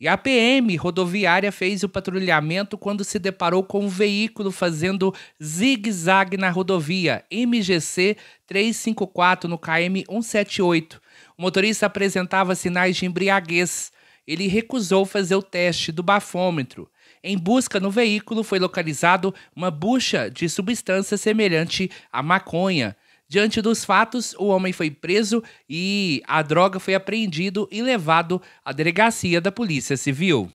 E a PM rodoviária fez o patrulhamento quando se deparou com um veículo fazendo zigue-zague na rodovia MGC 354 no KM 178. O motorista apresentava sinais de embriaguez. Ele recusou fazer o teste do bafômetro. Em busca no veículo foi localizado uma bucha de substância semelhante à maconha. Diante dos fatos, o homem foi preso e a droga foi apreendido e levado à delegacia da Polícia Civil.